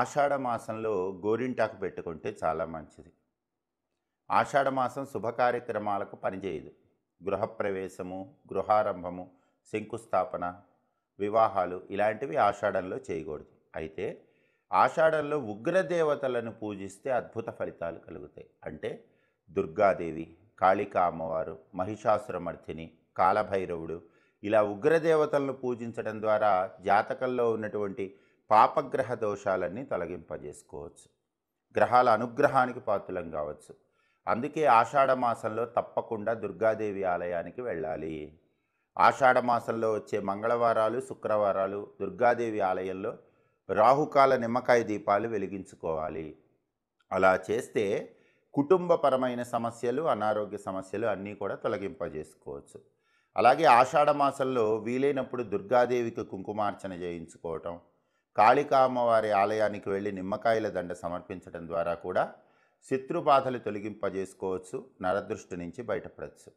ఆషాఢ మాసంలో గోరింటాకు పెట్టుకుంటే చాలా మంచిది ఆషాఢ మాసం శుభ కార్యక్రమాలకు పనిచేయదు గృహప్రవేశము గృహారంభము శంకుస్థాపన వివాహాలు ఇలాంటివి ఆషాఢంలో చేయకూడదు అయితే ఆషాఢంలో ఉగ్రదేవతలను పూజిస్తే అద్భుత ఫలితాలు కలుగుతాయి అంటే దుర్గాదేవి కాళికా అమ్మవారు మహిషాసురమర్థిని కాలభైరవుడు ఇలా ఉగ్రదేవతలను పూజించడం ద్వారా జాతకంలో ఉన్నటువంటి పాపగ్రహ దోషాలన్నీ తొలగింపజేసుకోవచ్చు గ్రహాల అనుగ్రహానికి పాత్రలం కావచ్చు అందుకే ఆషాఢ మాసంలో తప్పకుండా దుర్గాదేవి ఆలయానికి వెళ్ళాలి ఆషాఢ మాసంలో వచ్చే మంగళవారాలు శుక్రవారాలు దుర్గాదేవి ఆలయంలో రాహుకాల నిమ్మకాయ దీపాలు వెలిగించుకోవాలి అలా చేస్తే కుటుంబపరమైన సమస్యలు అనారోగ్య సమస్యలు అన్నీ కూడా తొలగింపజేసుకోవచ్చు అలాగే ఆషాఢ మాసంలో వీలైనప్పుడు దుర్గాదేవికి కుంకుమార్చన చేయించుకోవటం కాళికామ్మవారి ఆలయానికి వెళ్ళి నిమ్మకాయల దండ సమర్పించడం ద్వారా కూడా శత్రుబాధలు తొలగింపజేసుకోవచ్చు నరదృష్టి నుంచి బయటపడవచ్చు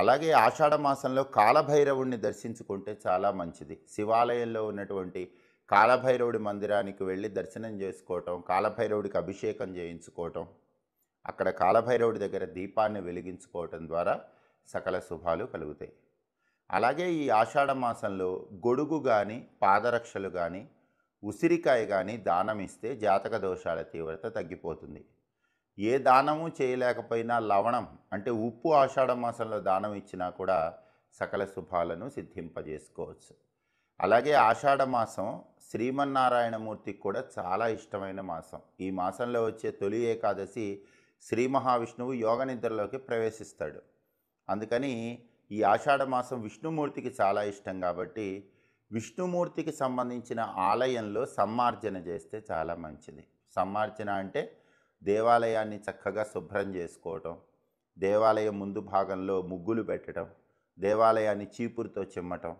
అలాగే ఆషాఢ మాసంలో కాలభైరవుణ్ణి దర్శించుకుంటే చాలా మంచిది శివాలయంలో ఉన్నటువంటి కాలభైరవుడి మందిరానికి వెళ్ళి దర్శనం చేసుకోవటం కాలభైరవుడికి అభిషేకం చేయించుకోవటం అక్కడ కాలభైరవుడి దగ్గర దీపాన్ని వెలిగించుకోవటం ద్వారా సకల శుభాలు కలుగుతాయి అలాగే ఈ ఆషాఢ మాసంలో గొడుగు కానీ పాదరక్షలు కానీ ఉసిరికాయ కానీ దానం ఇస్తే జాతక దోషాల తీవ్రత తగ్గిపోతుంది ఏ దానము చేయలేకపోయినా లవణం అంటే ఉప్పు ఆషాఢ మాసంలో దానం ఇచ్చినా కూడా సకల శుభాలను సిద్ధింపజేసుకోవచ్చు అలాగే ఆషాఢ మాసం శ్రీమన్నారాయణమూర్తికి కూడా చాలా ఇష్టమైన మాసం ఈ మాసంలో వచ్చే తొలి ఏకాదశి శ్రీ మహావిష్ణువు యోగ నిద్రలోకి ప్రవేశిస్తాడు అందుకని ఈ ఆషాఢ మాసం విష్ణుమూర్తికి చాలా ఇష్టం కాబట్టి విష్ణుమూర్తికి సంబంధించిన ఆలయంలో సమ్మార్జన చేస్తే చాలా మంచిది సమ్మార్జన అంటే దేవాలయాన్ని చక్కగా శుభ్రం చేసుకోవటం దేవాలయం ముందు భాగంలో ముగ్గులు పెట్టడం దేవాలయాన్ని చీపురుతో చిమ్మటం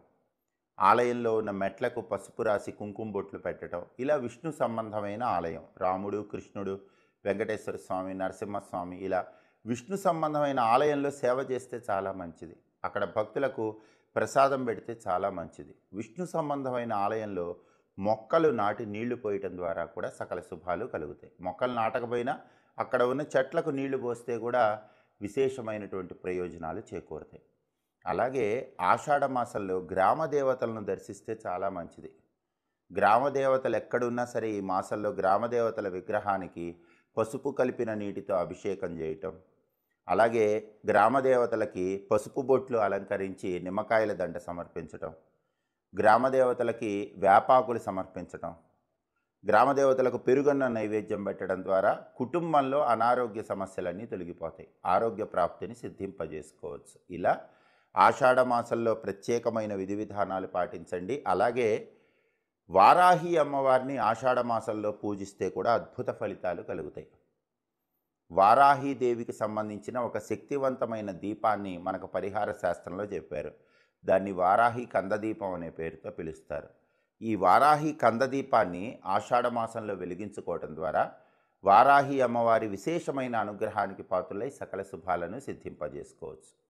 ఆలయంలో ఉన్న మెట్లకు పసుపు రాసి కుంకుమ బొట్లు పెట్టడం ఇలా విష్ణు సంబంధమైన ఆలయం రాముడు కృష్ణుడు వెంకటేశ్వర స్వామి నరసింహస్వామి ఇలా విష్ణు సంబంధమైన ఆలయంలో సేవ చేస్తే చాలా మంచిది అక్కడ భక్తులకు ప్రసాదం పెడితే చాలా మంచిది విష్ణు సంబంధమైన ఆలయంలో మొక్కలు నాటి నీళ్లు పోయటం ద్వారా కూడా సకల శుభాలు కలుగుతాయి మొక్కలు నాటకపోయినా అక్కడ ఉన్న చెట్లకు నీళ్లు పోస్తే కూడా విశేషమైనటువంటి ప్రయోజనాలు చేకూరుతాయి అలాగే ఆషాఢ మాసంలో గ్రామ దేవతలను దర్శిస్తే చాలా మంచిది గ్రామ దేవతలు ఎక్కడున్నా సరే ఈ మాసంలో గ్రామ దేవతల విగ్రహానికి పసుపు కలిపిన నీటితో అభిషేకం చేయటం అలాగే గ్రామదేవతలకి పసుపు బొట్లు అలంకరించి నిమ్మకాయల దండ సమర్పించటం గ్రామదేవతలకి వేపాకులు సమర్పించటం గ్రామదేవతలకు పెరుగన్న నైవేద్యం పెట్టడం ద్వారా కుటుంబంలో అనారోగ్య సమస్యలన్నీ తొలగిపోతాయి ఆరోగ్య ప్రాప్తిని సిద్ధింపజేసుకోవచ్చు ఇలా ఆషాఢమాసంలో ప్రత్యేకమైన విధి విధానాలు పాటించండి అలాగే వారాహి అమ్మవారిని ఆషాఢమాసంలో పూజిస్తే కూడా అద్భుత ఫలితాలు కలుగుతాయి వారాహీదేవికి సంబంధించిన ఒక శక్తివంతమైన దీపాన్ని మనకు పరిహార శాస్త్రంలో చెప్పారు దాన్ని వారాహి కందదీపం అనే పేరుతో పిలుస్తారు ఈ వారాహి కందదీపాన్ని ఆషాఢమాసంలో వెలిగించుకోవటం ద్వారా వారాహి అమ్మవారి విశేషమైన అనుగ్రహానికి పాత్రలై సకల శుభాలను సిద్ధింపజేసుకోవచ్చు